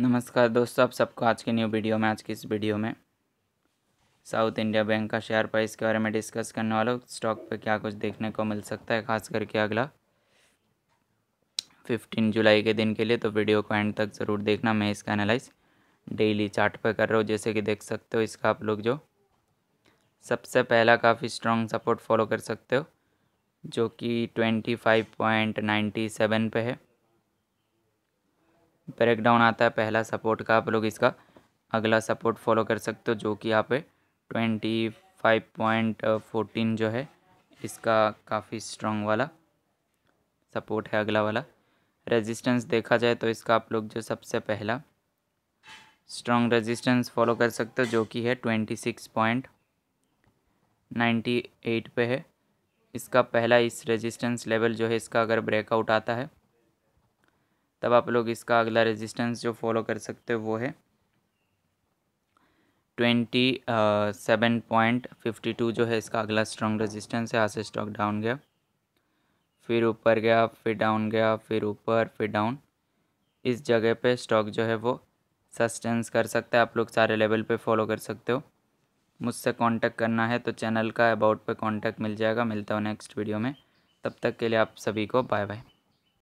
नमस्कार दोस्तों आप सबको आज के न्यू वीडियो में आज की इस वीडियो में साउथ इंडिया बैंक का शेयर प्राइस के बारे में डिस्कस करने वाला स्टॉक पे क्या कुछ देखने को मिल सकता है खास करके अगला फिफ्टीन जुलाई के दिन के लिए तो वीडियो को एंड तक ज़रूर देखना मैं इसका एनालाइज डेली चार्ट पे कर रहा हूँ जैसे कि देख सकते हो इसका आप लोग जो सबसे पहला काफ़ी स्ट्रॉन्ग सपोर्ट फॉलो कर सकते हो जो कि twenty five point ninety seven पर है ब्रेकडाउन आता है पहला सपोर्ट का आप लोग इसका अगला सपोर्ट फॉलो कर सकते हो जो कि यहाँ पे ट्वेंटी फाइव पॉइंट फोर्टीन जो है इसका काफ़ी स्ट्रॉन्ग वाला सपोर्ट है अगला वाला रेजिस्टेंस देखा जाए तो इसका आप लोग जो सबसे पहला स्ट्रॉन्ग रेजिस्टेंस फॉलो कर सकते हो जो कि है twenty six point ninety eight पे है इसका पहला इस रेजिस्टेंस लेवल जो है इसका अगर ब्रेकआउट आता है तब आप लोग इसका अगला रेजिस्टेंस जो फॉलो कर सकते हो वो है twenty seven point fifty two जो है इसका अगला स्ट्रॉन्ग रेजिस्टेंस है यहाँ से स्टॉक डाउन गया फिर ऊपर गया फिर डाउन गया फिर ऊपर फिर डाउन इस जगह पे स्टॉक जो है वो सस्टेंस कर सकता है आप लोग सारे लेवल पे फॉलो कर सकते हो मुझसे कांटेक्ट करना है तो चैनल का अबाउट पे कांटेक्ट मिल जाएगा मिलता हूँ नेक्स्ट वीडियो में तब तक के लिए आप सभी को बाय बाय